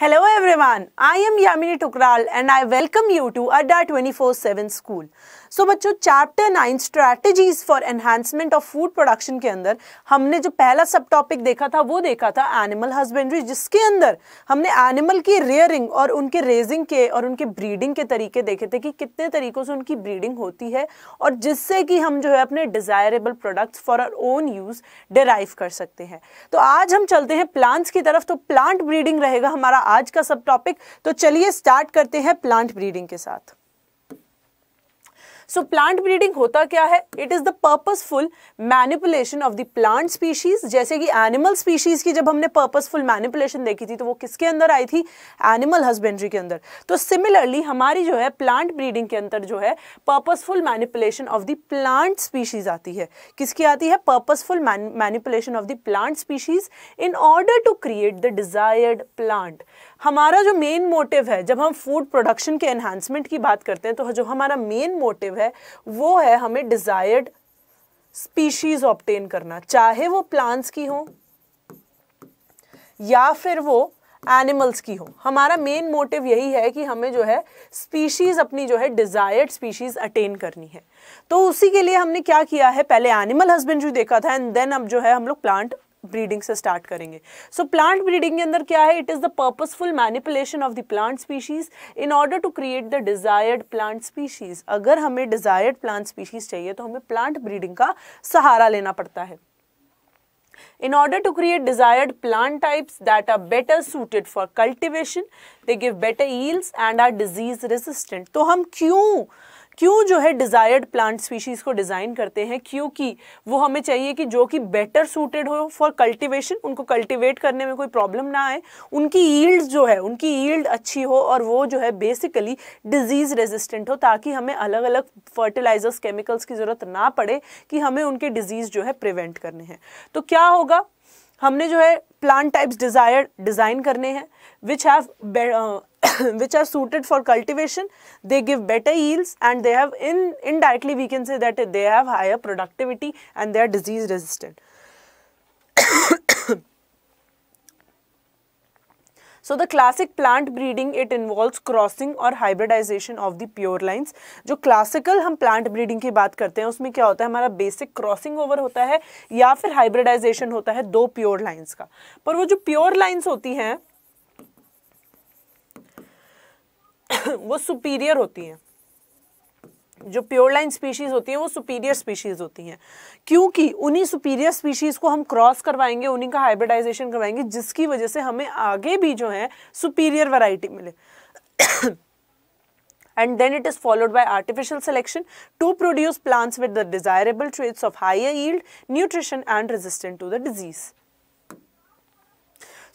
Hello everyone, I am Yamini Tukral and I welcome you to Adda 24-7 School. So so, बच्चों chapter nine strategies for enhancement of food production के अंदर हमने जो पहला सब topic देखा था वो देखा था एनिमल हस्बेंड्री जिसके अंदर हमने एनिमल की रेयरिंग और उनके रेजिंग के और उनके ब्रीडिंग के तरीके देखे थे कि कितने तरीकों से उनकी ब्रीडिंग होती है और जिससे कि हम जो है अपने desirable products for our own use derive कर सकते हैं तो आज हम चलते हैं प्लांट्स की तरफ तो प्लांट ब्रीडिंग रहेगा हमारा आज का सब टॉपिक तो चलिए स्टार्ट करते हैं प्लांट ब्रीडिंग के साथ सो प्लांट ब्रीडिंग होता क्या है it is the purposeful manipulation of the plant species जैसे कि एनिमल स्पीशीज की जब हमने पर्पसफुल मैनिपुलेशन देखी थी तो वो किसके अंदर आई थी एनिमल हस्बेंड्री के अंदर तो सिमिलरली हमारी जो है प्लांट ब्रीडिंग के अंदर जो है purposeful manipulation of the plant species आती है किसकी आती है purposeful manipulation of the plant species in order to create the desired plant हमारा जो मेन मोटिव है जब हम फूड प्रोडक्शन के एनहांसमेंट की बात करते हैं तो जो हमारा मेन मोटिव है वो है हमें डिज़ायर्ड स्पीशीज़ ऑप्टेन करना चाहे वो प्लांट्स की हो या फिर वो एनिमल्स की हो हमारा मेन मोटिव यही है कि हमें जो है स्पीशीज़ अपनी जो है डिज़ायर्ड स्पीशीज़ अटेन करनी है तो उसी के लिए हमने क्या किया है पहले एनिमल हस्बेंड्री देखा था एंड देन अब जो है हम लोग प्लांट ब्रीडिंग से स्टार्ट करेंगे सो प्लांट ब्रीडिंग के अंदर क्या है it is the purposeful manipulation of the plant species in order to create the desired plant species अगर हमें डिजायर्ड प्लांट स्पीशीज चाहिए तो हमें प्लांट ब्रीडिंग का सहारा लेना पड़ता है in order to create desired plant types that are better suited for cultivation they give better yields and are disease resistant तो हम क्यों क्यों जो है डिज़ायर्ड प्लांट स्पीशीज़ को डिज़ाइन करते हैं क्योंकि वो हमें चाहिए कि जो कि बेटर सूटेड हो फॉर कल्टिवेशन उनको कल्टिवेट करने में कोई प्रॉब्लम ना आए उनकी ईल्ड जो है उनकी ईल्ड अच्छी हो और वो जो है बेसिकली डिजीज़ रेजिस्टेंट हो ताकि हमें अलग अलग फर्टिलाइजर्स केमिकल्स की ज़रूरत ना पड़े कि हमें उनके डिजीज़ जो है प्रिवेंट करने हैं तो क्या होगा हमने जो है प्लांट टाइप्स डिज़ायर डिज़ाइन करने हैं which have which are suited for cultivation they give better yields and they have in indirectly we can say that they have higher productivity and they are disease resistant so the classic plant breeding it involves crossing और hybridization of the pure lines जो classical हम plant breeding की बात करते हैं उसमें क्या होता है हमारा बेसिक क्रॉसिंग ओवर होता है या फिर हाइब्रिडाइजेशन होता है दो प्योर लाइंस का पर वो जो प्योर लाइंस होती हैं वो सुपीरियर होती हैं जो प्योर लाइन स्पीशीज होती हैं वो सुपीरियर स्पीशीज होती हैं क्योंकि उन्हीं सुपीरियर स्पीशीज को हम क्रॉस करवाएंगे उन्हीं का हाइब्रिडाइजेशन करवाएंगे जिसकी वजह से हमें आगे भी जो है सुपीरियर वैरायटी मिले and then it is followed by artificial selection to produce plants with the desirable traits of high yield nutrition and resistant to the disease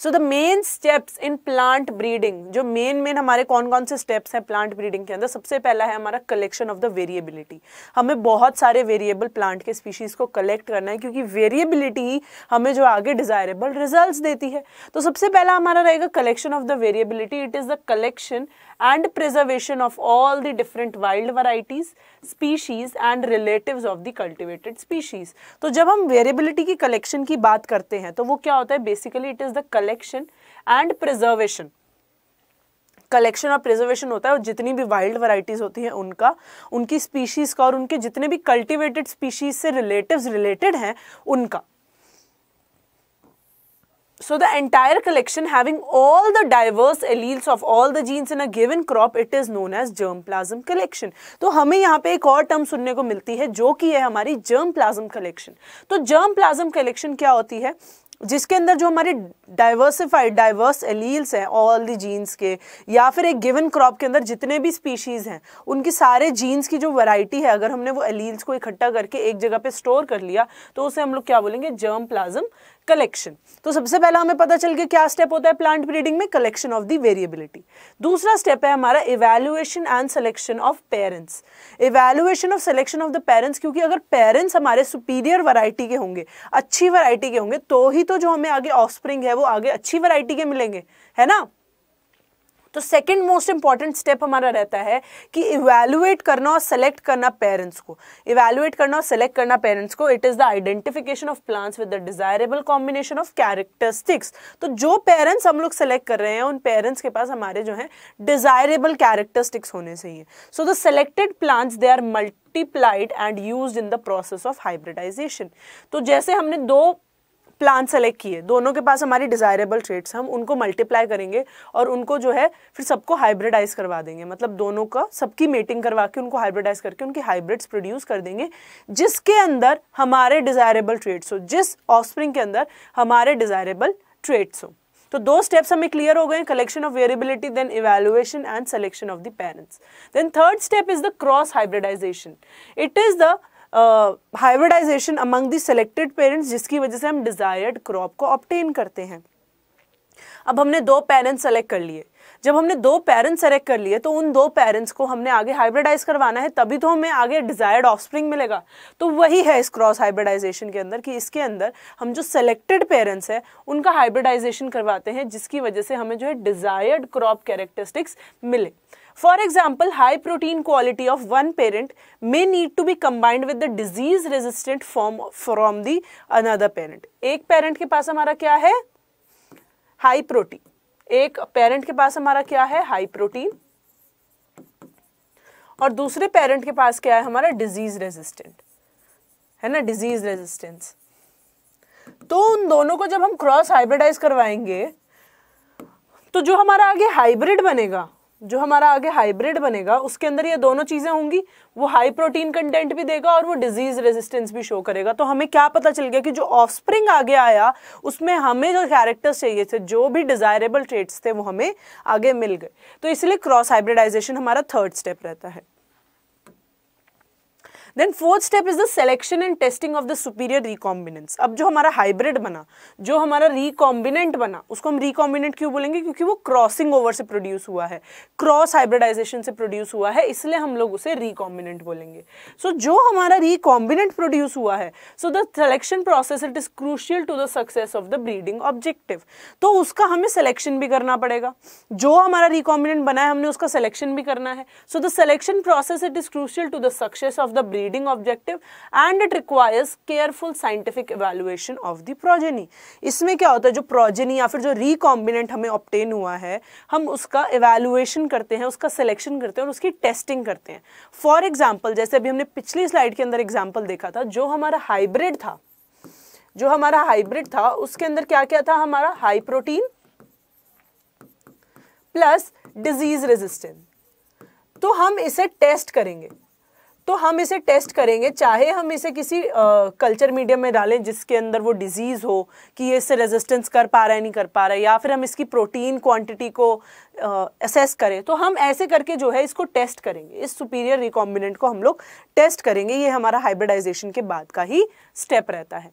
so the main steps in plant breeding जो main main हमारे कौन कौन से steps हैं plant breeding के अंदर सबसे पहला है हमारा कलेक्शन ऑफ द वेरिएबिलिटी हमें बहुत सारे वेरिएबल प्लांट के स्पीशीज़ को कलेक्ट करना है क्योंकि वेरिएबिलिटी ही हमें जो आगे डिजायरेबल रिजल्ट देती है तो सबसे पहला हमारा रहेगा collection of the variability it is the collection and preservation of all the different wild varieties species and relative of the cultivated species तो जब हम वेरिएबिलिटी की कलेक्शन की बात करते हैं तो वो क्या होता है basically it is the collection and preservation collection और प्रिजर्वेशन होता है और जितनी भी वाइल्ड वराइटीज होती हैं उनका उनकी स्पीशीज़ का और उनके जितने भी कल्टिवेटेड स्पीशीज से रिलेटिव रिलेटेड हैं उनका so the entire collection having all the diverse alleles of all the genes in a given crop it is known as germplasm collection to hame yahan pe ek aur term sunne ko milti hai jo ki hai hamari germplasm collection to germplasm collection kya hoti hai जिसके अंदर जो हमारे diversified diverse alleles हैं all the genes के या फिर एक given crop के अंदर जितने भी स्पीशीज़ हैं उनकी सारे जीन्स की जो वैरायटी है अगर हमने वो एलील्स को इकट्ठा करके एक जगह पे स्टोर कर लिया तो उसे हम लोग क्या बोलेंगे जर्म प्लाज्म कलेक्शन तो सबसे पहला हमें पता चल गया क्या स्टेप होता है प्लांट ब्रीडिंग में कलेक्शन ऑफ दी वेरिएबिलिटी दूसरा स्टेप है हमारा evaluation and selection of parents evaluation of selection of the parents क्योंकि अगर पेरेंट्स हमारे सुपीरियर वैरायटी के होंगे अच्छी वैरायटी के होंगे तो ही तो जो हमें आगे ऑफ है वो आगे अच्छी वरायटी के मिलेंगे है ना तो सेकेंड मोस्ट इंपॉर्टेंट स्टेप हमारा रहता है कि इवेलुएट करना और सेलेक्ट करना पेरेंट्स को इवेलुएट करना और सेलेक्ट करना पेरेंट्स को it is the identification of plants with the desirable combination of characteristics तो जो पेरेंट्स हम लोग सेलेक्ट कर रहे हैं उन पेरेंट्स के पास हमारे जो है डिजायरेबल कैरेक्टरिस्टिक्स होने चाहिए so the selected plants they are multiplied and use in the process of hybridization तो जैसे हमने दो प्लान सेलेक्ट किए दोनों के पास हमारी डिज़ायरेबल ट्रेड्स हम उनको मल्टीप्लाई करेंगे और उनको जो है फिर सबको हाइब्रिडाइज करवा देंगे मतलब दोनों का सबकी मेटिंग करवा के उनको हाइब्रिडाइज करके उनकी हाइब्रिड्स प्रोड्यूस कर देंगे जिसके अंदर हमारे डिज़ायरेबल ट्रेड्स हो जिस ऑफस्प्रिंग के अंदर हमारे डिज़ायरेबल ट्रेड्स हो तो दो स्टेप्स हमें क्लियर हो गए collection of variability then evaluation and selection of the parents then third step is the cross hybridization it is the hybridization among the selected parents जिसकी वजह से हम डिज़ायर्ड क्रॉप को ऑप्टेन करते हैं अब हमने दो पेरेंट्स सेलेक्ट कर लिए जब हमने दो पेरेंट्स सेलेक्ट कर लिए तो उन दो पेरेंट्स को हमने आगे हाइब्रिडाइज करवाना है तभी तो हमें आगे डिजायर्ड ऑफस्प्रिंग मिलेगा तो वही है इस क्रॉस हाइब्रिडाइजेशन के अंदर कि इसके अंदर हम जो सेलेक्टेड पेरेंट्स हैं उनका हाइब्रिडाइजेशन करवाते हैं जिसकी वजह से हमें जो है डिजायर्ड क्रॉप कैरेक्टरिस्टिक्स मिले for example high protein quality of one parent may need to be combined with the disease resistant form from the another parent एक पेरेंट के पास हमारा क्या है हाई प्रोटीन एक पेरेंट के पास हमारा क्या है हाई प्रोटीन और दूसरे पेरेंट के पास क्या है हमारा डिजीज रेजिस्टेंट है ना डिजीज रेजिस्टेंस तो उन दोनों को जब हम क्रॉस हाइब्रिडाइज करवाएंगे तो जो हमारा आगे हाइब्रिड बनेगा जो हमारा आगे हाइब्रिड बनेगा उसके अंदर ये दोनों चीज़ें होंगी वो हाई प्रोटीन कंटेंट भी देगा और वो डिजीज़ रेजिस्टेंस भी शो करेगा तो हमें क्या पता चल गया कि जो ऑफस्प्रिंग आगे आया उसमें हमें जो कैरेक्टर्स चाहिए थे जो भी डिज़ायरेबल ट्रेट्स थे वो हमें आगे मिल गए तो इसलिए क्रॉस हाइब्रिडाइजेशन हमारा थर्ड स्टेप रहता है then fourth step is the selection and testing of the superior recombinants अब जो हमारा हाइब्रिड बना जो हमारा रिकॉम्बिनेंट बना उसको हम रिकॉम्बिनेंट क्यों बोलेंगे क्योंकि वो क्रॉसिंग ओवर से प्रोड्यूस हुआ है क्रॉस हाइब्रिडाइजेशन से प्रोड्यूस हुआ है इसलिए हम लोग उसे रिकॉम्बिनेंट बोलेंगे सो so, जो हमारा रिकॉम्बिनेंट प्रोड्यूस हुआ है so the selection process it is crucial to the success of the breeding objective तो उसका हमें सिलेक्शन भी करना पड़ेगा जो हमारा रिकॉम्बिनेंट बना है हमने उसका सिलेक्शन भी करना है so the selection process it is crucial to the success of the breed breeding objective and it requires careful scientific evaluation of the progeny इसमें क्या होता है जो प्रोजेनी या फिर जो रिकॉम्बिनेंट हमें ऑप्टेन हुआ है हम उसका इवेल्युएशन करते हैं उसका सिलेक्शन करते हैं और उसकी टेस्टिंग करते हैं फॉर एग्जाम्पल जैसे अभी हमने पिछली स्लाइड के अंदर एग्जाम्पल देखा था जो हमारा हाइब्रिड था जो हमारा हाइब्रिड था उसके अंदर क्या क्या था हमारा high protein plus disease resistance तो हम इसे टेस्ट करेंगे तो हम इसे टेस्ट करेंगे चाहे हम इसे किसी कल्चर मीडियम में डालें जिसके अंदर वो डिजीज़ हो कि ये इससे रेजिस्टेंस कर पा रहा है नहीं कर पा रहा है या फिर हम इसकी प्रोटीन क्वांटिटी को असेस करें तो हम ऐसे करके जो है इसको टेस्ट करेंगे इस सुपीरियर रिकॉम्बिनेंट को हम लोग टेस्ट करेंगे ये हमारा हाइब्रिडाइजेशन के बाद का ही स्टेप रहता है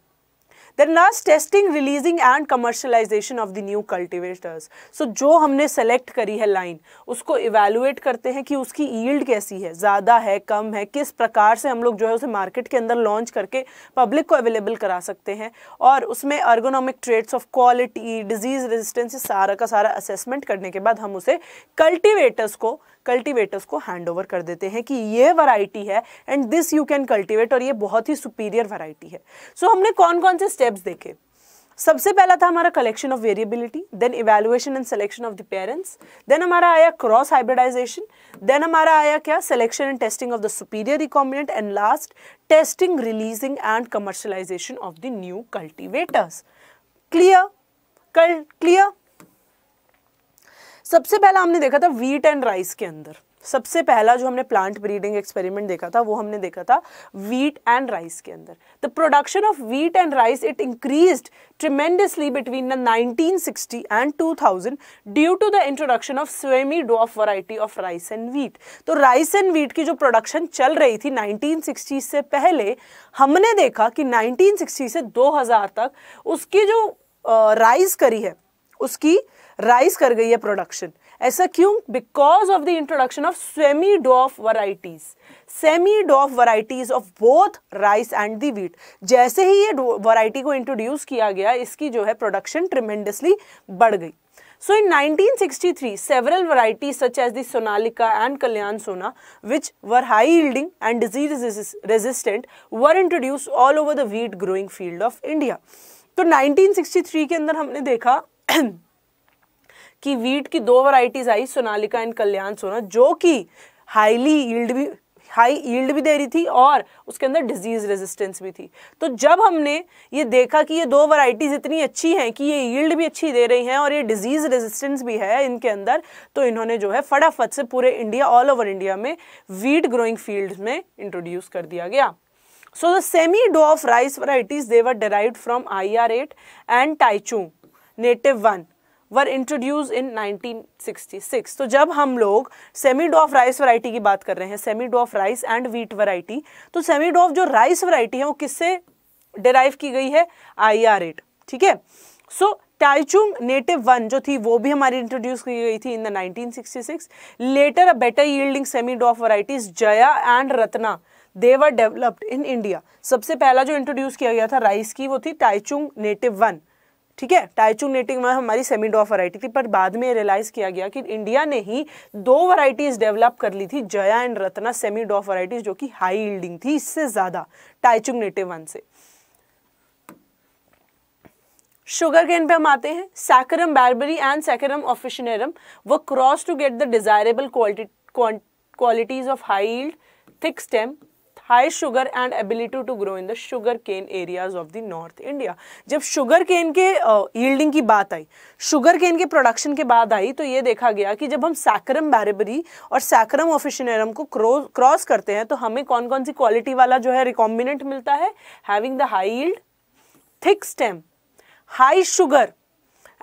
then last testing releasing and commercialization of the new cultivators so जो हमने सेलेक्ट करी है लाइन उसको इवेलुएट करते हैं कि उसकी ईल्ड कैसी है ज़्यादा है कम है किस प्रकार से हम लोग जो है उसे मार्केट के अंदर लॉन्च करके पब्लिक को अवेलेबल करा सकते हैं और उसमें agronomic traits of quality disease resistance सारा का सारा असेसमेंट करने के बाद हम उसे कल्टिवेटर्स को कल्टिवेटर्स को हैंड ओवर कर देते हैं कि ये वैरायटी है and this you can cultivate और ये बहुत ही सुपीरियर वैरायटी है सो so, हमने कौन कौन से स्टेप्स देखे सबसे पहला था हमारा collection of variability then evaluation and selection of the parents then हमारा आया क्रॉस हाइब्रिडाइजेशन देन हमारा आया क्या selection and testing of the superior recombinant and last testing releasing and commercialization of the new cultivators clear clear सबसे पहला हमने देखा था वीट एंड राइस के अंदर सबसे पहला जो हमने प्लांट ब्रीडिंग एक्सपेरिमेंट देखा था वो हमने देखा था वीट एंड राइस के अंदर the production of wheat and rice it increase tremendously between the 1960 and 2000 due to the introduction of semi dwarf variety of rice and wheat तो राइस एंड वीट की जो प्रोडक्शन चल रही थी nineteen से पहले हमने देखा कि नाइनटीन से दो तक उसकी जो राइस uh, करी है उसकी राइस कर गई है प्रोडक्शन ऐसा क्यों because of the introduction of semi dwarf varieties semi dwarf varieties of both rice and the wheat जैसे ही ये वराइटी को इंट्रोड्यूस किया गया इसकी जो है प्रोडक्शन ट्रिमेंडसली बढ़ गई so in 1963 several varieties such as the Sonalika and Kalyan Sona which were high yielding and disease resistant were introduce all over the wheat growing field of India तो नाइनटीन सिक्सटी थ्री के अंदर हमने देखा कि वीट की दो वराइटीज आई सोनालिका एंड कल्याण सोना जो कि हाईली यील्ड भी हाई यील्ड भी दे रही थी और उसके अंदर डिजीज़ रेजिस्टेंस भी थी तो जब हमने ये देखा कि ये दो वराइटीज इतनी अच्छी हैं कि ये यील्ड भी अच्छी दे रही हैं और ये डिजीज़ रेजिस्टेंस भी है इनके अंदर तो इन्होंने जो है फटाफट से पूरे इंडिया ऑल ओवर इंडिया में वीट ग्रोइंग फील्ड में इंट्रोड्यूस कर दिया गया so the semi dwarf rice varieties they were derived from I R eight and Taichung native one were introduced in 1966 तो जब हम लोग सेमी डॉफ राइस वैरायटी की बात कर रहे हैं semi dwarf rice and wheat variety तो सेमी डॉफ जो राइस वैरायटी है वो किससे डिराइव की गई है आई आर एट ठीक है सो टाइचुंग नेटिव वन जो थी वो भी हमारी इंट्रोड्यूस की गई थी in the 1966 later a better yielding semi dwarf varieties Jaya and Ratna they were developed in India सबसे पहला जो इंट्रोड्यूस किया गया था राइस की वो थी टाइचुंग नेटिव वन ठीक है टाइचू नेटिंग में हमारी सेमी डॉफ वराइटी थी पर बाद में रियलाइज किया गया कि इंडिया ने ही दो वराइटीज डेवलप कर ली थी Jaya and Ratna semi dwarf varieties जो कि हाई यील्डिंग थी इससे ज्यादा टाइचुंग नेटिव वन से शुगर केन पे हम आते हैं Saccharum barberi and Saccharum officinarum वो cross to get the desirable quality qualities of high yield thick stem high sugar and ability to grow in the sugar cane areas of the north India जब sugar cane के uh, की बात आई sugar cane के production के बाद आई तो ये देखा गया कि जब हम सैक्रम बैरेबरी और सैक्रम ऑफिशनरम को क्रॉस करते हैं तो हमें कौन कौन सी क्वालिटी वाला जो है रिकॉम्बिनेंट मिलता है having the high yield thick stem high sugar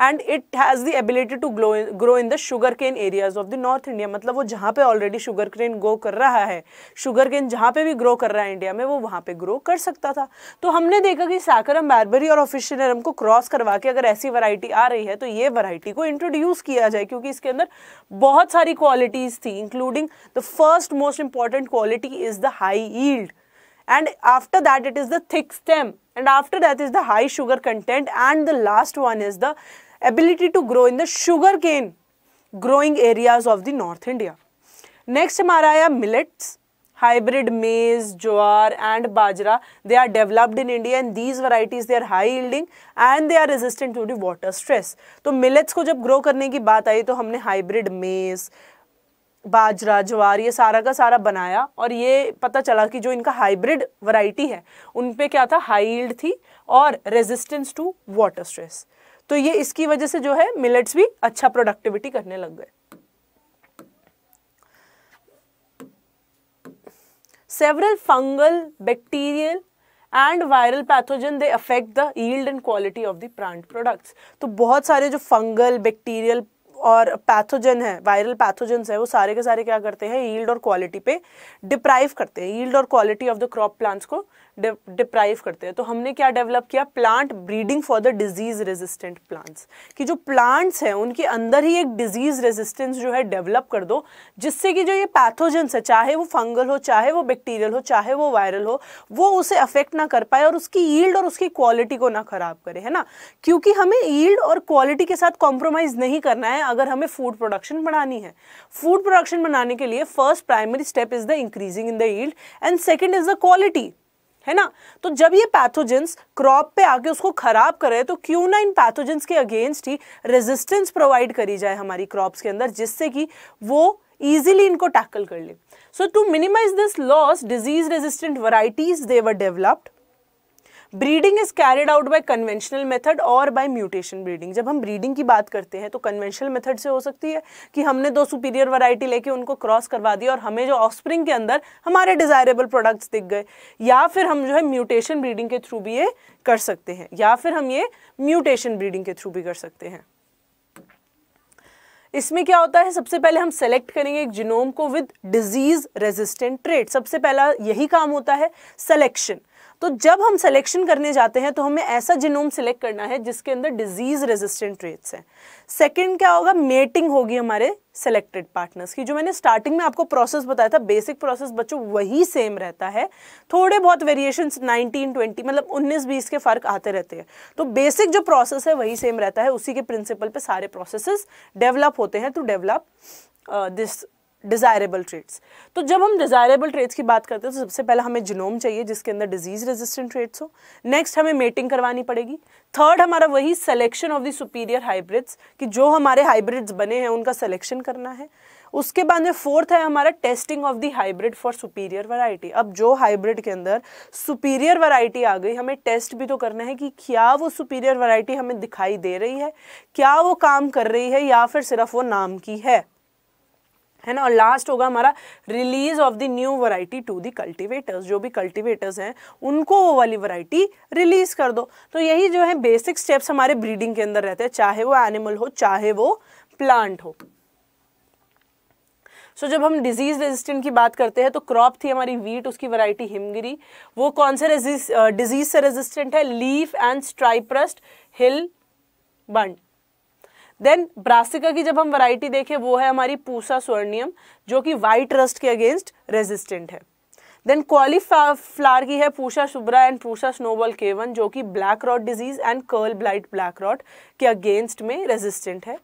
and it has the ability to glow grow in the sugar cane areas of the north India मतलब वो जहाँ पे ऑलरेडी शुगर केन ग्रो कर रहा है शुगर केन जहाँ पे भी ग्रो कर रहा है इंडिया में वो वहाँ पे ग्रो कर सकता था तो हमने देखा कि सैकरम बैरबरी और ऑफिशिनरम को क्रॉस करवा के अगर ऐसी वैरायटी आ रही है तो ये वैरायटी को इंट्रोड्यूस किया जाए क्योंकि इसके अंदर बहुत सारी क्वालिटीज़ थी including the first most important quality is the high yield and after that it is the thick stem and after that is the high sugar content and the last one is the ability to grow in the sugarcane growing areas of the North India. Next हमारा आया millets, hybrid maize, jowar and bajra. They are developed in India and these varieties they are high yielding and they are resistant to the water stress. तो millets को जब grow करने की बात आई तो हमने hybrid maize, बाजरा ज्वार ये सारा का सारा बनाया और ये पता चला कि जो इनका हाइब्रिड वैरायटी है उन पे क्या था हाई यील्ड थी और रेजिस्टेंस टू वाटर स्ट्रेस तो ये इसकी वजह से जो है मिलेट्स भी अच्छा प्रोडक्टिविटी करने लग गए several fungal bacterial and viral pathogen they affect the yield and quality of the plant products तो बहुत सारे जो फंगल बैक्टीरियल और पैथोजन है वायरल पैथोजन्स है वो सारे के सारे क्या करते हैं ईल्ड और क्वालिटी पे डिप्राइव करते हैं ईल्ड और quality of the crop plants को डिप्राइव करते हैं तो हमने क्या डेवलप किया plant breeding for the disease resistant plants कि जो प्लांट्स हैं उनके अंदर ही एक डिजीज रेजिस्टेंस जो है डेवलप कर दो जिससे कि जो ये पैथोजेंस है चाहे वो फंगल हो चाहे वो बैक्टीरियल हो चाहे वो वायरल हो वो उसे अफेक्ट ना कर पाए और उसकी ईल्ड और उसकी क्वालिटी को ना खराब करे है ना क्योंकि हमें ईल्ड और क्वालिटी के साथ कॉम्प्रोमाइज नहीं करना है अगर हमें फूड प्रोडक्शन बढ़ानी है फूड प्रोडक्शन बनाने के लिए first primary step is the increasing in the yield and second is the quality है ना तो जब ये पैथोजेंस क्रॉप पे आके उसको खराब करे तो क्यों ना इन पैथोजेंस के अगेंस्ट ही रेजिस्टेंस प्रोवाइड करी जाए हमारी क्रॉप्स के अंदर जिससे कि वो इजिली इनको टैकल कर ले so to minimise this loss disease resistant varieties they were developed breeding is carried out by conventional method और बाय म्यूटेशन ब्रीडिंग जब हम ब्रीडिंग की बात करते हैं तो कन्वेंशनल मेथड से हो सकती है कि हमने दो सुपीरियर वैरायटी लेके उनको क्रॉस करवा दिया और हमें जो ऑफस्प्रिंग के अंदर हमारे डिजायरेबल प्रोडक्ट्स दिख गए या फिर हम जो है म्यूटेशन ब्रीडिंग के थ्रू भी ये कर सकते हैं या फिर हम ये म्यूटेशन ब्रीडिंग के थ्रू भी कर सकते हैं इसमें क्या होता है सबसे पहले हम सेलेक्ट करेंगे एक जिनोम को विद डिजीज रेजिस्टेंट ट्रेट सबसे पहला यही काम होता है सेलेक्शन तो जब हम सिलेक्शन करने जाते हैं तो हमें ऐसा जिनोम सिलेक्ट करना है जिसके अंदर डिजीज रेजिस्टेंट ट्रेट्स हैं सेकंड क्या होगा मेटिंग होगी हमारे सेलेक्टेड पार्टनर्स की जो मैंने स्टार्टिंग में आपको प्रोसेस बताया था बेसिक प्रोसेस बच्चों वही सेम रहता है थोड़े बहुत वेरिएशन नाइनटीन ट्वेंटी मतलब उन्नीस बीस के फर्क आते रहते हैं तो बेसिक जो प्रोसेस है वही सेम रहता है उसी के प्रिंसिपल पर सारे प्रोसेस डेवलप होते हैं to develop this desirable traits तो जब हम डिज़ायरेबल ट्रेड्स की बात करते हैं तो सबसे पहले हमें जिनोम चाहिए जिसके अंदर डिजीज़ रेजिस्टेंट ट्रेड्स हो नेक्स्ट हमें मेटिंग करवानी पड़ेगी थर्ड हमारा वही selection of the superior hybrids कि जो हमारे हाइब्रिड्स बने हैं उनका सिलेक्शन करना है उसके बाद में फोर्थ है हमारा testing of the hybrid for superior variety अब जो हाइब्रिड के अंदर सुपीरियर वैरायटी आ गई हमें टेस्ट भी तो करना है कि क्या वो सुपीरियर वैरायटी हमें दिखाई दे रही है क्या वो काम कर रही है या फिर सिर्फ वो नाम की है है ना और लास्ट होगा हमारा release of the new variety to the cultivators जो भी कल्टीवेटर्स हैं उनको वो वाली वैरायटी रिलीज कर दो तो यही जो है बेसिक स्टेप्स हमारे ब्रीडिंग के अंदर रहते हैं चाहे वो एनिमल हो चाहे वो प्लांट हो सो so, जब हम डिजीज रेजिस्टेंट की बात करते हैं तो क्रॉप थी हमारी वीट उसकी वैरायटी हिमगिरी वो कौन से डिजीज से रेजिस्टेंट है लीफ एंड स्ट्राइप्रस्ट हिल बंड देन ब्रासिका की जब हम वैरायटी देखें वो है हमारी पूसा स्वर्णियम जो कि वाइट रस्ट के अगेंस्ट रेजिस्टेंट है देन फ्लार की है Pusa Shubhra and Pusa snowball K one जो कि black rot disease and curl blight black rot के अगेंस्ट में रेजिस्टेंट है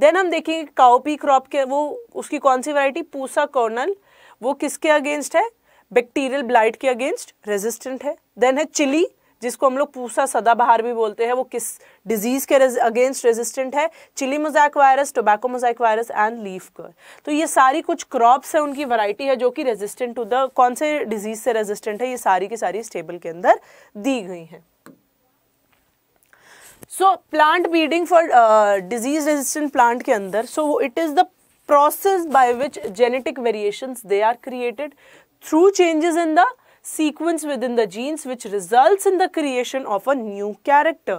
देन हम देखेंगे काओपी क्रॉप के वो उसकी कौन सी वैरायटी पूसा कॉर्नल वो किसके अगेंस्ट है बैक्टीरियल ब्लाइट के अगेंस्ट रेजिस्टेंट है देन है चिली जिसको हम लोग पूसा सदाबहार भी बोलते हैं वो किस डिजीज़ के अगेंस्ट रेजिस्टेंट है chilli mosaic virus tobacco mosaic virus and leaf curl तो ये सारी कुछ क्रॉप्स है उनकी वैरायटी है जो कि रेजिस्टेंट टू द कौन से डिजीज़ से रेजिस्टेंट है ये सारी की सारी इस टेबल के अंदर दी गई हैं so plant breeding for disease resistant plant के अंदर so it is the process by which genetic variation they are created through changes in the sequence within the genes which results in the creation of a new character.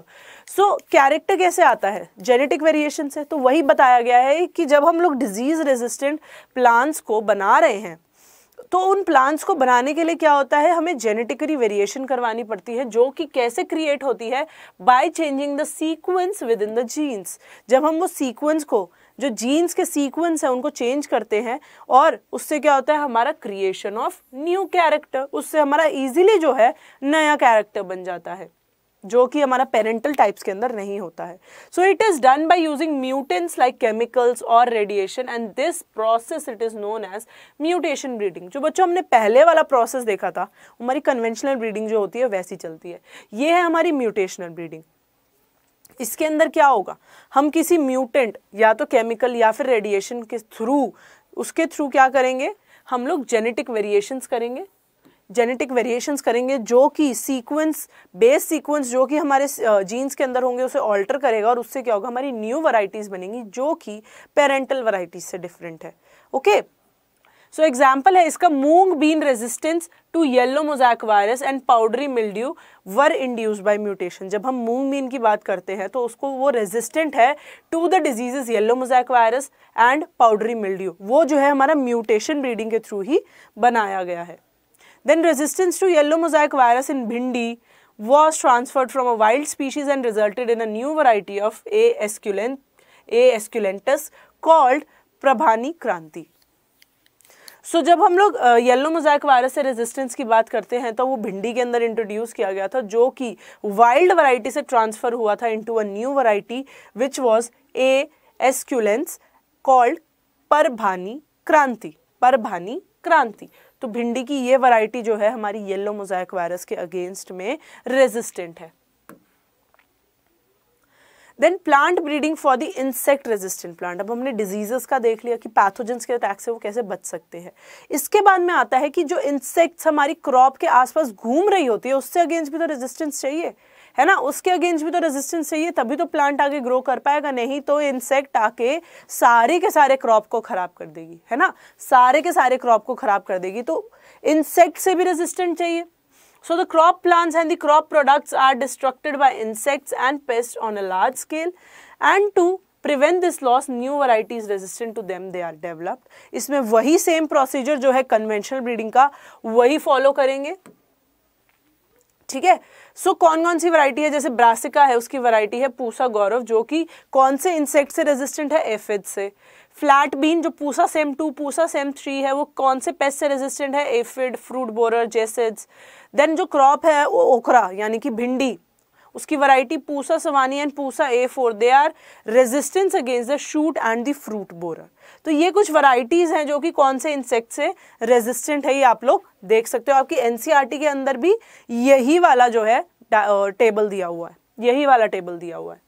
So character कैसे आता है genetic variation से तो वही बताया गया है कि जब हम लोग disease resistant plants को बना रहे हैं तो उन प्लांट्स को बनाने के लिए क्या होता है हमें जेनेटिकली वेरिएशन करवानी पड़ती है जो कि कैसे क्रिएट होती है by changing the sequence within the genes जब हम वो सीक्वेंस को जो जीन्स के सीक्वेंस है उनको चेंज करते हैं और उससे क्या होता है हमारा क्रिएशन ऑफ न्यू कैरेक्टर उससे हमारा इजीली जो है नया कैरेक्टर बन जाता है जो कि हमारा पेरेंटल टाइप्स के अंदर नहीं होता है so it is done by using mutants like chemicals और radiation and this process it is known as mutation breeding जो बच्चों हमने पहले वाला प्रोसेस देखा था हमारी कन्वेंशनल ब्रीडिंग जो होती है वैसी चलती है ये है हमारी म्यूटेशनल ब्रीडिंग इसके अंदर क्या होगा हम किसी म्यूटेंट या तो केमिकल या फिर रेडिएशन के थ्रू उसके थ्रू क्या करेंगे हम लोग जेनेटिक वेरिएशंस करेंगे जेनेटिक वेरिएशंस करेंगे जो कि सीक्वेंस बेस सीक्वेंस जो कि हमारे जीन्स के अंदर होंगे उसे ऑल्टर करेगा और उससे क्या होगा हमारी न्यू वराइटीज बनेंगी जो कि पेरेंटल वराइटीज से डिफरेंट है ओके okay? सो एग्जाम्पल है इसका moong bean resistance to yellow mosaic virus and powdery mildew were induced by mutation जब हम मूंग बीन की बात करते हैं तो उसको वो रेजिस्टेंट है to the diseases yellow mosaic virus and powdery mildew वो जो है हमारा म्यूटेशन ब्रीडिंग के थ्रू ही बनाया गया है then resistance to yellow mosaic virus in bhindi was transferred from a wild species and resulted in a new variety of A esculent A esculentus called Parbhani Kranti so so, जब हम लोग येलो मोजाइक वायरस से resistance की बात करते हैं तो वो भिंडी के अंदर इंट्रोड्यूस किया गया था जो कि वाइल्ड वैरायटी से ट्रांसफ़र हुआ था into a new variety which was A esculentus called Parbhani Kranti Parbhani क्रांति तो भिंडी की ये वैरायटी जो है हमारी येलो मोजाइक वायरस के अगेंस्ट में रेजिस्टेंट है then plant breeding for the insect resistant plant अब हमने डिजीजेस का देख लिया कि पैथोजेंस के अटैक से वो कैसे बच सकते हैं इसके बाद में आता है कि जो इंसेक्ट्स हमारी क्रॉप के आसपास घूम रही होती है उससे अगेंस्ट भी तो रेजिस्टेंस चाहिए है ना उसके अगेंस्ट भी तो रेजिस्टेंस चाहिए तभी तो प्लांट आगे ग्रो कर पाएगा नहीं तो इंसेक्ट आके सारे के सारे क्रॉप को खराब कर देगी है ना सारे के सारे क्रॉप को खराब कर देगी तो इंसेक्ट से भी रेजिस्टेंट चाहिए So the crop plants and the crop products are destructed by insects and pests on a large scale and to prevent this loss new varieties resistant to them they are developed इसमें वही same procedure जो है conventional breeding का वही follow करेंगे ठीक है सो कौन कौन सी वैरायटी है जैसे ब्रासिका है उसकी वैरायटी है पूसा गौरव जो कि कौन से इंसेक्ट से रेजिस्टेंट है एफिड से फ्लैट बीन जो पूसा सेम टू पूसा सेम थ्री है वो कौन से पेस्ट से रेजिस्टेंट है aphid fruit borer jassids then जो क्रॉप है वो ओखरा यानी कि भिंडी उसकी variety Pusa Sawani and Pusa A four they are resistance against the shoot and the fruit borer तो ये कुछ वैरायटीज़ हैं जो कि कौन से इंसेक्ट से रेजिस्टेंट है ये आप लोग देख सकते हो आपकी एन e के अंदर भी यही वाला जो है टेबल दिया हुआ है यही वाला टेबल दिया हुआ है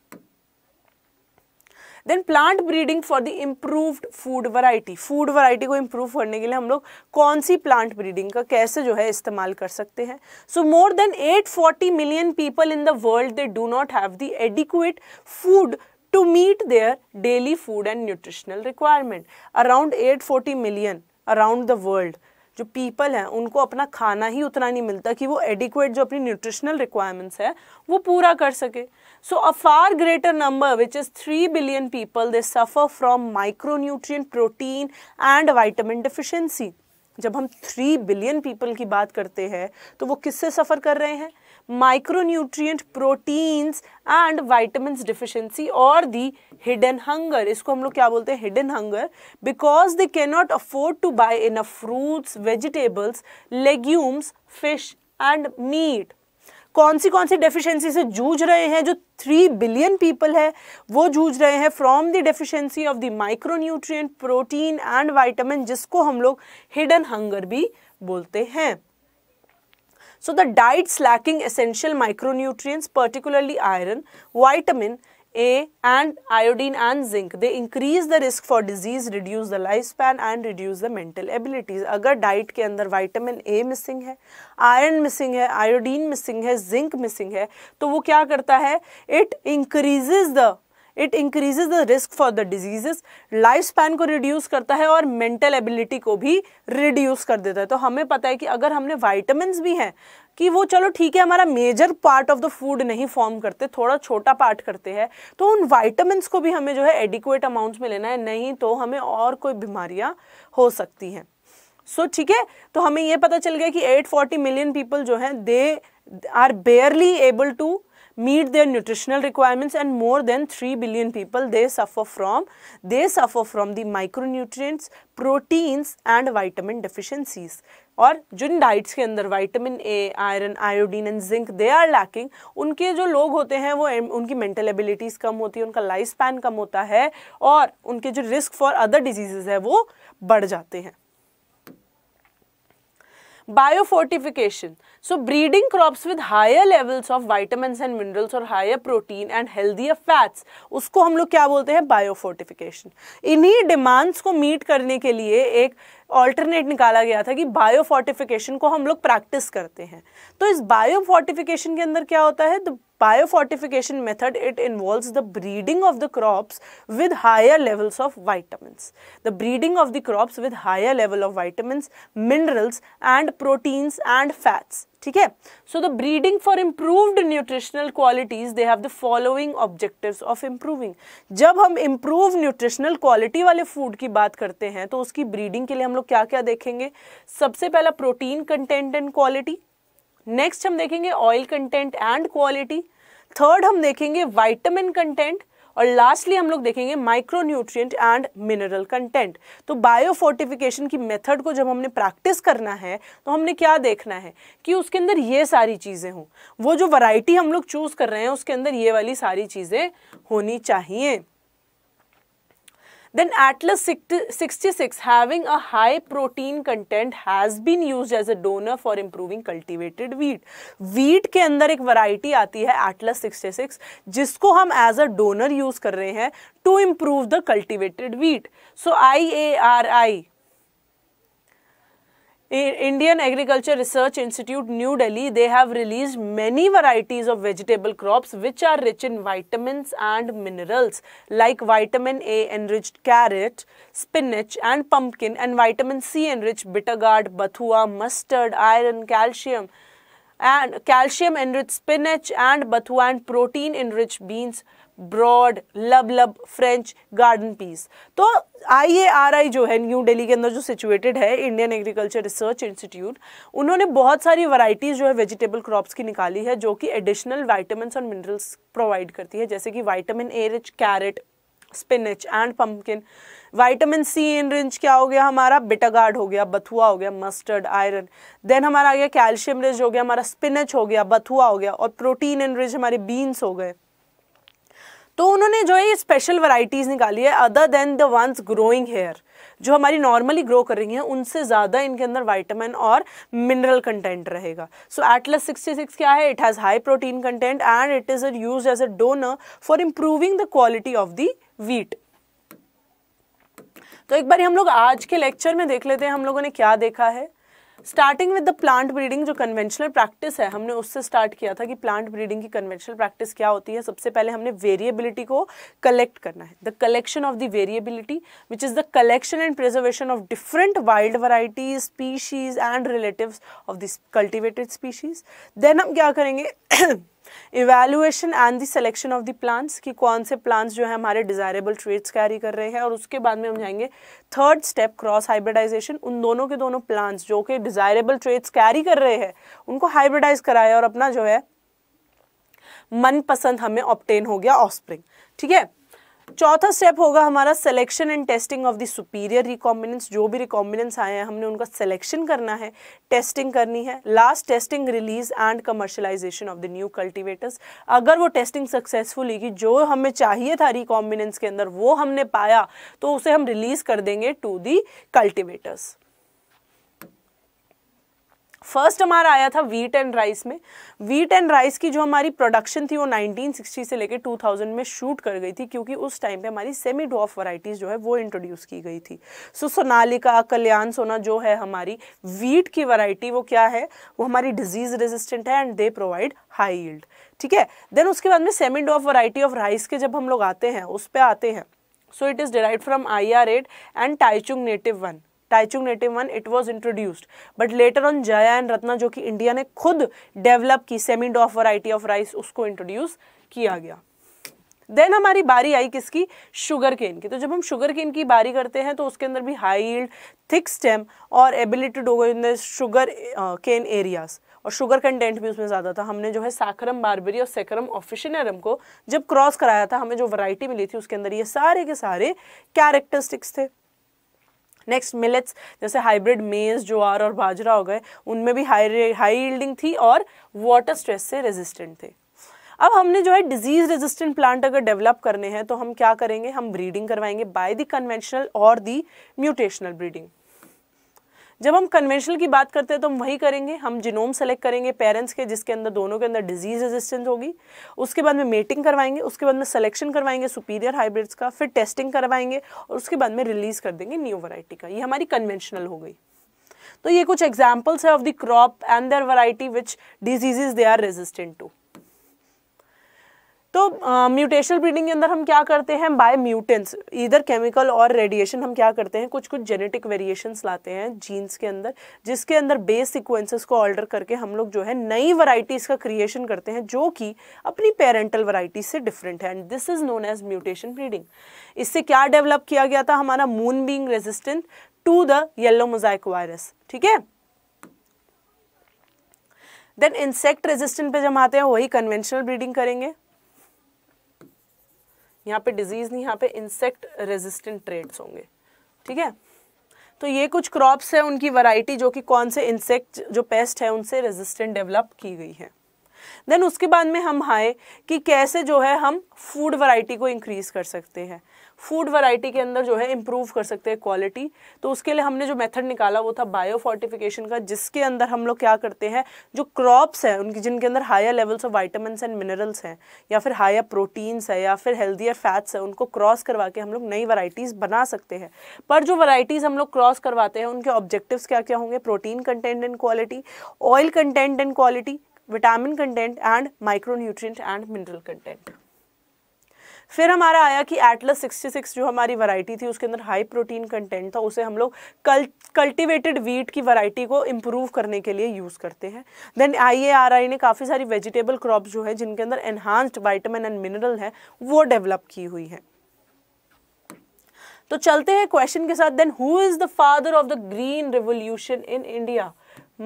then plant breeding for the improved food variety food variety को इम्प्रूव करने के लिए हम लोग कौन सी प्लांट ब्रीडिंग का कैसे जो है इस्तेमाल कर सकते हैं so more than 840 million people in the world they do not have the adequate food to meet their daily food and nutritional requirement around 840 million around the world जो पीपल हैं उनको अपना खाना ही उतना नहीं मिलता कि वो एडिक्वेट जो अपनी न्यूट्रिशनल रिक्वायरमेंट्स है वो पूरा कर सके so a far greater number which is three billion people they suffer from micronutrient protein and vitamin deficiency जब हम थ्री बिलियन पीपल की बात करते हैं तो वो किससे सफ़र कर रहे हैं micronutrient proteins and vitamin deficiency और दी हिडन हंगर इसको हम लोग क्या बोलते हैं hidden hunger because they can not afford to buy enough fruits vegetables legumes fish and meat कौन सी कौन सी डेफिशिएंसी से जूझ रहे हैं जो थ्री बिलियन पीपल है वो जूझ रहे हैं from the deficiency of the micronutrient protein and vitamin जिसको हम लोग हिडन हंगर भी बोलते हैं So the diets lacking essential micronutrients, particularly iron, vitamin A and iodine and zinc, they increase the risk for disease, reduce the lifespan and reduce the mental abilities. अगर diet ke andar vitamin a missing hai iron missing hai iodine missing hai zinc missing hai to wo kya karta hai it increases the it increases the risk for the diseases life span को reduce करता है और mental ability को भी reduce कर देता है तो हमें पता है कि अगर हमने वाइटमिन भी हैं कि वो चलो ठीक है हमारा major part of the food नहीं फॉर्म करते थोड़ा छोटा पार्ट करते हैं तो उन वाइटमिन को भी हमें जो है एडिक्वेट अमाउंट में लेना है नहीं तो हमें और कोई बीमारियाँ हो सकती हैं सो ठीक है तो हमें ये पता चल गया कि 840 मिलियन पीपल जो हैं they are barely able to meet their nutritional requirements and more than 3 billion people they suffer from they suffer from the micronutrients proteins and vitamin deficiencies और जिन डाइट्स के अंदर vitamin A iron iodine and zinc they are lacking उनके जो लोग होते हैं वो उनकी मेंटल एबिलिटीज़ कम होती है उनका लाइफ स्पैन कम होता है और उनके जो रिस्क फॉर अदर डिजीजेज है वो बढ़ जाते हैं biofortification so breeding crops with higher levels of vitamins and minerals or higher protein and healthier fats उसको हम लोग क्या बोलते हैं biofortification इन्हीं demands को meet करने के लिए एक ऑल्टरनेट निकाला गया था कि बायोफोर्टिफिकेशन को हम लोग प्रैक्टिस करते हैं तो इस बायोफोर्टिफिकेशन के अंदर क्या होता है the biofortification method it involve the breeding of the crops with higher levels of vitamins the breeding of the crops with higher level of vitamins minerals and proteins and fats ठीक है so the breeding for improved nutritional qualities they have the following objective of improving जब हम improve nutritional quality वाले food की बात करते हैं तो उसकी ब्रीडिंग के लिए हम लोग क्या क्या देखेंगे सबसे पहला protein content and quality next हम देखेंगे oil content and quality third हम देखेंगे वाइटामिन कंटेंट और लास्टली हम लोग देखेंगे माइक्रोन्यूट्रिएंट एंड मिनरल कंटेंट तो बायोफोर्टिफिकेशन की मेथड को जब हमने प्रैक्टिस करना है तो हमने क्या देखना है कि उसके अंदर ये सारी चीज़ें हों वो जो वैरायटी हम लोग चूज़ कर रहे हैं उसके अंदर ये वाली सारी चीज़ें होनी चाहिए Then Atlas 66 having a high protein content has been used as a donor for improving cultivated wheat. Wheat के अंदर एक variety आती है Atlas 66 जिसको हम as a donor use कर रहे हैं to improve the cultivated wheat. So IARI Indian Agriculture Research Institute New Delhi they have released many varieties of vegetable crops which are rich in vitamins and minerals like vitamin A enriched carrot, spinach and pumpkin and vitamin C enriched bitter gourd, bathua, mustard, iron, calcium and calcium enriched spinach and bathua and protein enriched beans broad लब लब French garden piece तो आई A R आई जो है new daily के अंदर जो situated है Indian agriculture research institute उन्होंने बहुत सारी वराइटीज जो है वेजिटेबल क्रॉप्स की निकाली है जो कि एडिशनल वाइटामिन और मिनरल्स प्रोवाइड करती है जैसे कि vitamin A rich carrot spinach and pumpkin vitamin C enriched क्या हो गया हमारा बिटागार्ड हो गया बथुआ हो गया मस्टर्ड आयरन देन हमारा आ गया कैल्शियम रिच हो गया हमारा स्पिनच हो गया बथुआ हो गया और प्रोटीन इन रिच हमारे बीन्स हो गए तो उन्होंने जो है ये स्पेशल वराइटीज निकाली है other than the ones growing here जो हमारी नॉर्मली ग्रो कर रही हैं उनसे ज़्यादा इनके अंदर वाइटामिन और मिनरल कंटेंट रहेगा सो एटलस 66 क्या है it has high protein content and it is use as a donor for improving the quality of the wheat तो एक बार हम लोग आज के लेक्चर में देख लेते हैं हम लोगों ने क्या देखा है starting with the plant breeding जो कन्वेंशनल प्रैक्टिस है हमने उससे स्टार्ट किया था कि प्लांट ब्रीडिंग की कन्वेंशनल प्रैक्टिस क्या होती है सबसे पहले हमने वेरिएबिलिटी को कलेक्ट करना है the collection of the variability which is the collection and preservation of different wild varieties species and relative of this cultivated species then हम क्या करेंगे evaluation and the selection of the plants कि कौन से plants जो है हमारे desirable trades carry कर रहे हैं और उसके बाद में हम जाएंगे थर्ड स्टेप क्रॉस हाइब्रिडाइजेशन उन दोनों के दोनों प्लांट्स जो कि डिज़ायरेबल ट्रेड्स कैरी कर रहे हैं उनको हाइब्रिडाइज कराया और अपना जो है मनपसंद हमें ऑप्टेन हो गया ऑफ ठीक है चौथा स्टेप होगा हमारा selection and testing of the superior recombinants जो भी रिकॉम्बिनेंस आए हैं हमने उनका सिलेक्शन करना है टेस्टिंग करनी है last testing release and commercialization of the new cultivators अगर वो टेस्टिंग सक्सेसफुल होगी जो हमें चाहिए था रिकॉम्बिनेंस के अंदर वो हमने पाया तो उसे हम रिलीज कर देंगे टू दी कल्टिवेटर्स फर्स्ट हमारा आया था वीट एंड राइस में वीट एंड राइस की जो हमारी प्रोडक्शन थी वो 1960 से लेकर 2000 में शूट कर गई थी क्योंकि उस टाइम पे हमारी सेमी ड्रॉफ वराइटीज़ जो है वो इंट्रोड्यूस की गई थी सो so, सोनालिका कल्याण सोना जो है हमारी वीट की वराइटी वो क्या है वो हमारी डिजीज़ रेजिस्टेंट है and they provide high yield ठीक है देन उसके बाद में semi dwarf variety of rice के जब हम लोग आते हैं उस पर आते हैं so it is derive from I R eight and Taichung native one Taichung native one it was introduced but later on Jaya and Ratna जो कि इंडिया ने खुद डेवलप की semi dwarf variety of rice उसको इंट्रोड्यूस किया गया देन हमारी बारी आई किसकी शुगर केन की तो जब हम शुगर केन की बारी करते हैं तो उसके अंदर भी हाई थिक स्टेम और ability to go in the sugar cane areas और शुगर कंटेंट भी उसमें ज़्यादा था हमने जो है साकरम बारबेरी और सेकरम ऑफिशनरम को जब क्रॉस कराया था हमें जो वैरायटी मिली थी उसके अंदर ये सारे के सारे कैरेक्टरिस्टिक्स थे नेक्स्ट मिलेट्स जैसे हाइब्रिड मेज ज्वार और बाजरा हो गए उनमें भी हाई हाई यील्डिंग थी और वाटर स्ट्रेस से रेजिस्टेंट थे अब हमने जो है डिजीज रेजिस्टेंट प्लांट अगर डेवलप करने हैं तो हम क्या करेंगे हम ब्रीडिंग करवाएंगे बाय द कन्वेंशनल और दी म्यूटेशनल ब्रीडिंग जब हम कन्वेंशनल की बात करते हैं तो हम वही करेंगे हम जिनोम सेलेक्ट करेंगे पेरेंट्स के जिसके अंदर दोनों के अंदर डिजीज रेजिस्टेंस होगी उसके बाद में मेटिंग करवाएंगे उसके बाद में सिलेक्शन करवाएंगे सुपीरियर हाइब्रिड्स का फिर टेस्टिंग करवाएंगे और उसके बाद में रिलीज़ कर देंगे न्यू वराइटी का ये हमारी कन्वेंशनल हो गई तो ये कुछ एग्जाम्पल्स है of the crop and their variety which diseases they are resistant to तो म्यूटेशनल ब्रीडिंग के अंदर हम क्या करते हैं बाय म्यूटेंट्स इधर केमिकल और रेडिएशन हम क्या करते हैं कुछ कुछ जेनेटिक वेरिएशंस लाते हैं जीन्स के अंदर जिसके अंदर बेस सीक्वेंसेस को ऑल्टर करके हम लोग जो है नई वराइटीज का क्रिएशन करते हैं जो कि अपनी पेरेंटल वराइटी से डिफरेंट है and this is known as mutation breeding इससे क्या डेवलप किया गया था हमारा moong bean resistant to the yellow mosaic virus ठीक है देन इंसेक्ट रेजिस्टेंट पे जब आते हैं वही कन्वेंशनल ब्रीडिंग करेंगे यहाँ पे डिजीज़ नहीं यहाँ पे इंसेक्ट रेजिस्टेंट ट्रेड्स होंगे ठीक है तो ये कुछ क्रॉप्स है उनकी वैरायटी जो कि कौन से इंसेक्ट जो पेस्ट है उनसे रेजिस्टेंट डेवलप की गई है देन उसके बाद में हम आए कि कैसे जो है हम फूड वैरायटी को इंक्रीज़ कर सकते हैं फूड वैरायटी के अंदर जो है इम्प्रूव कर सकते हैं क्वालिटी तो उसके लिए हमने जो मेथड निकाला वो था बायो फोर्टिफिकेशन का जिसके अंदर हम लोग क्या करते हैं जो क्रॉप्स हैं उनकी जिनके अंदर higher levels of vitamins and minerals हैं या फिर हायर प्रोटीन्स है या फिर हेल्दियर फैट्स है उनको क्रॉस करवा के हम लोग नई वराइटीज़ बना सकते हैं पर जो वराइटीज़ हम लोग क्रॉस करवाते हैं उनके ऑब्जेक्टिव क्या क्या होंगे protein content and quality oil content and quality vitamin content and micronutrient and mineral content फिर हमारा आया कि एटलस 66 जो हमारी वैरायटी थी उसके अंदर हाई प्रोटीन कंटेंट था उसे हम लोग कल कल्टिवेटेड वीट की वैरायटी को इम्प्रूव करने के लिए यूज़ करते हैं देन आई ने काफ़ी सारी वेजिटेबल क्रॉप जो है जिनके अंदर एनहांस्ड वाइटामिन एंड मिनरल है वो डेवलप की हुई है तो चलते हैं क्वेश्चन के साथ then who is the father of the green revolution in India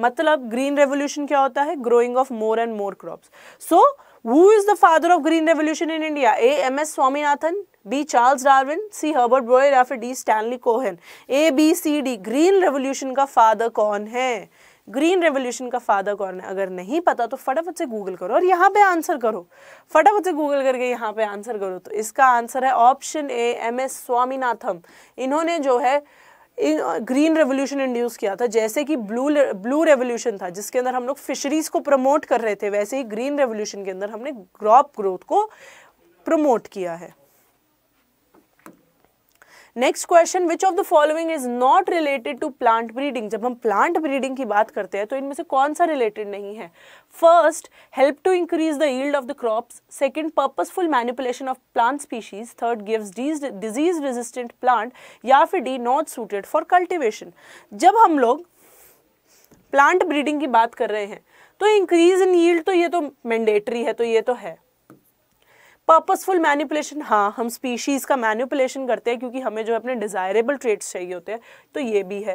मतलब ग्रीन रेवोल्यूशन क्या होता है growing of more and more crops so Who is the father of Green Revolution in India? A. M. S. Swaminathan. B. Charles Darwin. C. Herbert boyer or फिर D. Stanley Cohen. A. B. C. D. Green Revolution का father कौन है green revolution का father कौन है अगर नहीं पता तो फटाफट से गूगल करो और यहाँ पे आंसर करो फटाफट से गूगल करके यहाँ पे आंसर करो तो इसका आंसर है option A M S Swaminathan इन्होंने जो है ग्रीन रेवोल्यूशन इंड्यूस किया था जैसे कि ब्लू ब्लू रेवोल्यूशन था जिसके अंदर हम लोग फिशरीज को प्रमोट कर रहे थे वैसे ही ग्रीन रेवोल्यूशन के अंदर हमने क्रॉप ग्रोथ को प्रमोट किया है next question which of the following is not related to plant breeding जब हम प्लांट ब्रीडिंग की बात करते हैं तो इनमें से कौन सा रिलेटेड नहीं है first help to increase the yield of the crops second purposeful manipulation of plant species third gives disease resistant plant या फिर D not suited for cultivation जब हम लोग प्लांट ब्रीडिंग की बात कर रहे हैं तो इंक्रीज इन यील्ड तो ये तो मैंडेटरी है तो ये तो है पर्पसफुल मैनिपुलेशन हाँ हम स्पीशीज़ का मैनिपुलेशन करते हैं क्योंकि हमें जो अपने डिज़ायरेबल ट्रेड्स चाहिए होते हैं तो ये भी है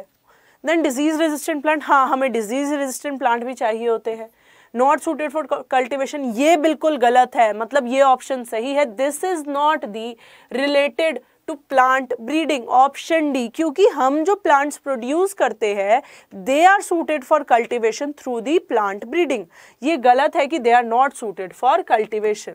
देन डिजीज़ रेजिस्टेंट प्लांट हाँ हमें डिजीज़ रेजिस्टेंट प्लांट भी चाहिए होते हैं नॉट सुटेड फॉर कल्टिवेशन ये बिल्कुल गलत है मतलब ये ऑप्शन सही है this is not the related to plant breeding option D क्योंकि हम जो प्लांट्स प्रोड्यूस करते हैं they are suited for cultivation through the plant breeding ये गलत है कि they are not suited for cultivation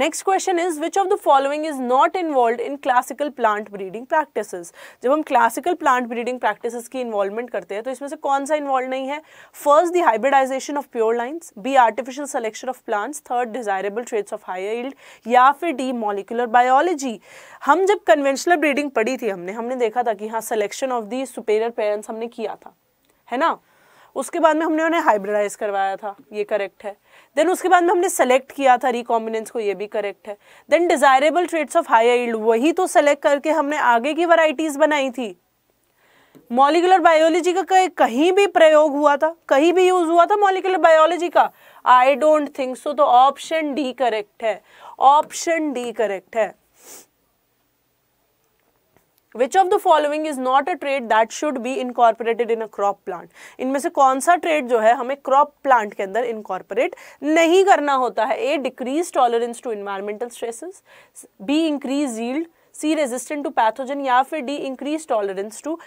next question is which of the following is not involve in classical plant breeding practices जब हम classical plant breeding practices की involvement करते हैं तो इसमें से कौन सा इन्वॉल्व नहीं है first the hybridization of pure lines B artificial selection of plants third desirable traits of high yield या फिर डी मॉलिकुलर बायोलॉजी हम जब कन्वेंशनल ब्रीडिंग पढ़ी थी हमने हमने देखा था कि हाँ selection of the superior parents हमने किया था है ना उसके बाद में हमने उन्हें हाइब्रिडाइज करवाया था ये करेक्ट है देन उसके बाद में हमने सेलेक्ट किया था रिकॉम्बिनेंस को ये भी करेक्ट है then desirable traits of high yield वही तो सेलेक्ट करके हमने आगे की वराइटीज बनाई थी मॉलिकुलर बायोलॉजी का कहीं भी प्रयोग हुआ था कहीं भी यूज हुआ था मॉलिकुलर बायोलॉजी का आई डोंट थिंक सो तो ऑप्शन डी करेक्ट है ऑप्शन डी करेक्ट है which of the following is not a trait that should be incorporated in a crop plant इनमें से कौन सा ट्रेड जो है हमें क्रॉप प्लांट के अंदर इनकॉर्पोरेट नहीं करना होता है A decrease tolerance to environmental stresses B increase yield C resistant to pathogen या फिर D increase tolerance to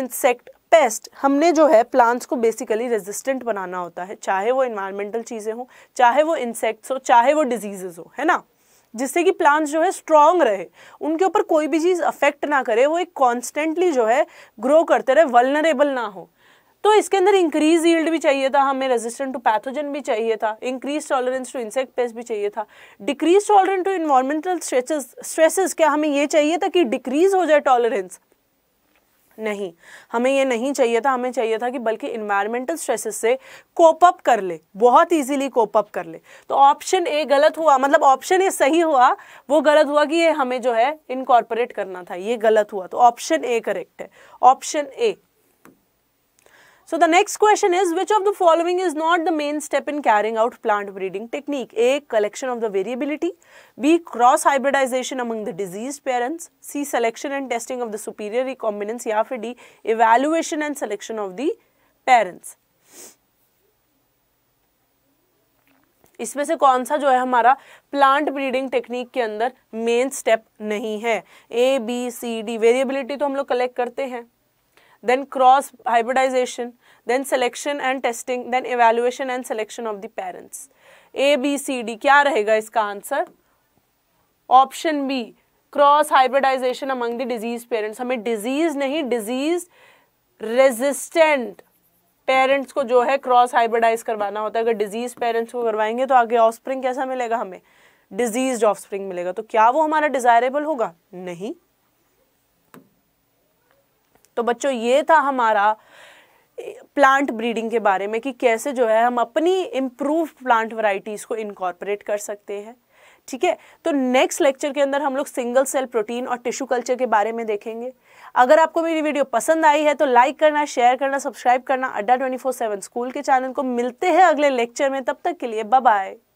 insect pest हमने जो है प्लांट्स को बेसिकली रेजिस्टेंट बनाना होता है चाहे वो इन्वायरमेंटल चीज़ें हों चाहे वो इंसेक्ट्स हो चाहे वो डिजीजेज हो है ना जिससे कि प्लांट्स जो है स्ट्रांग रहे उनके ऊपर कोई भी चीज़ अफेक्ट ना करे वो एक कॉन्स्टेंटली जो है ग्रो करते रहे वलनरेबल ना हो तो इसके अंदर इंक्रीज यील्ड भी चाहिए था हमें रेजिस्टेंट टू पैथोजन भी चाहिए था increase tolerance to insect pest भी चाहिए था decrease tolerant to environmental stresses stresses क्या हमें ये चाहिए था कि डिक्रीज हो जाए टॉलरेंस नहीं हमें ये नहीं चाहिए था हमें चाहिए था कि बल्कि इन्वायरमेंटल स्ट्रेसेस से कोप अप कर ले बहुत ईजिली कोप अप कर ले तो ऑप्शन ए गलत हुआ मतलब ऑप्शन ए सही हुआ वो गलत हुआ कि ये हमें जो है इनकॉर्पोरेट करना था ये गलत हुआ तो ऑप्शन ए करेक्ट है option A so the next question is which of the following is not the main step in carrying out plant breeding technique A collection of the variability B cross hybridization among the disease parents C selection and testing of the superior recombinants या फिर D evaluation and selection of the parents इसमें से कौन सा जो है हमारा plant breeding technique के अंदर मेन स्टेप नहीं है A B C D variability तो हम लोग कलेक्ट करते हैं then cross hybridization, then selection and testing, then evaluation and selection of the parents. A, B, C, D क्या रहेगा इसका answer option B cross hybridization among the disease parents हमें disease नहीं डिजीज रेजिस्टेंट पेरेंट्स को जो है cross hybridise करवाना होता है अगर डिजीज पेरेंट्स को करवाएंगे तो आगे ऑफस्प्रिंग कैसा मिलेगा हमें डिजीज ऑफस्प्रिंग मिलेगा तो क्या वो हमारा डिजायरेबल होगा नहीं तो बच्चों ये था हमारा प्लांट ब्रीडिंग के बारे में कि कैसे जो है हम अपनी इम्प्रूव प्लांट वराइटीज़ को इनकॉर्पोरेट कर सकते हैं ठीक है तो नेक्स्ट लेक्चर के अंदर हम लोग सिंगल सेल प्रोटीन और टिश्यू कल्चर के बारे में देखेंगे अगर आपको मेरी वीडियो पसंद आई है तो लाइक करना शेयर करना सब्सक्राइब करना Adda twenty four seven school के चैनल को मिलते हैं अगले लेक्चर में तब तक के लिए बाय